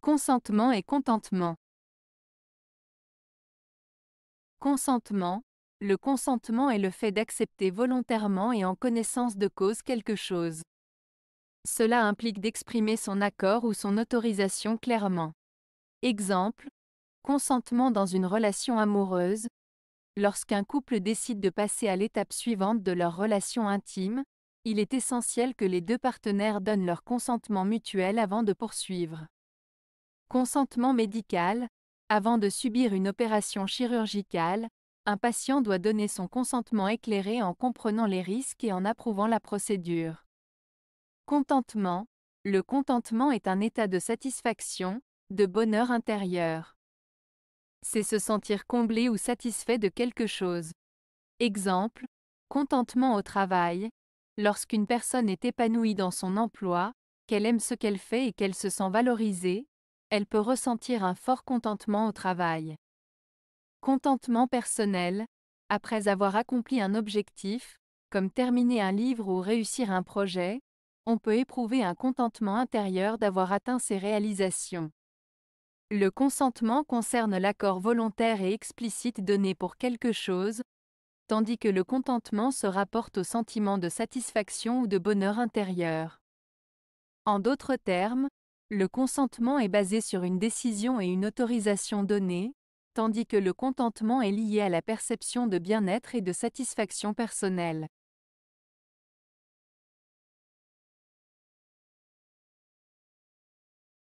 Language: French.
Consentement et contentement. Consentement. Le consentement est le fait d'accepter volontairement et en connaissance de cause quelque chose. Cela implique d'exprimer son accord ou son autorisation clairement. Exemple. Consentement dans une relation amoureuse. Lorsqu'un couple décide de passer à l'étape suivante de leur relation intime, il est essentiel que les deux partenaires donnent leur consentement mutuel avant de poursuivre. Consentement médical. Avant de subir une opération chirurgicale, un patient doit donner son consentement éclairé en comprenant les risques et en approuvant la procédure. Contentement. Le contentement est un état de satisfaction, de bonheur intérieur. C'est se sentir comblé ou satisfait de quelque chose. Exemple, contentement au travail, lorsqu'une personne est épanouie dans son emploi, qu'elle aime ce qu'elle fait et qu'elle se sent valorisée, elle peut ressentir un fort contentement au travail. Contentement personnel, après avoir accompli un objectif, comme terminer un livre ou réussir un projet, on peut éprouver un contentement intérieur d'avoir atteint ses réalisations. Le consentement concerne l'accord volontaire et explicite donné pour quelque chose, tandis que le contentement se rapporte au sentiment de satisfaction ou de bonheur intérieur. En d'autres termes, le consentement est basé sur une décision et une autorisation donnée, tandis que le contentement est lié à la perception de bien-être et de satisfaction personnelle.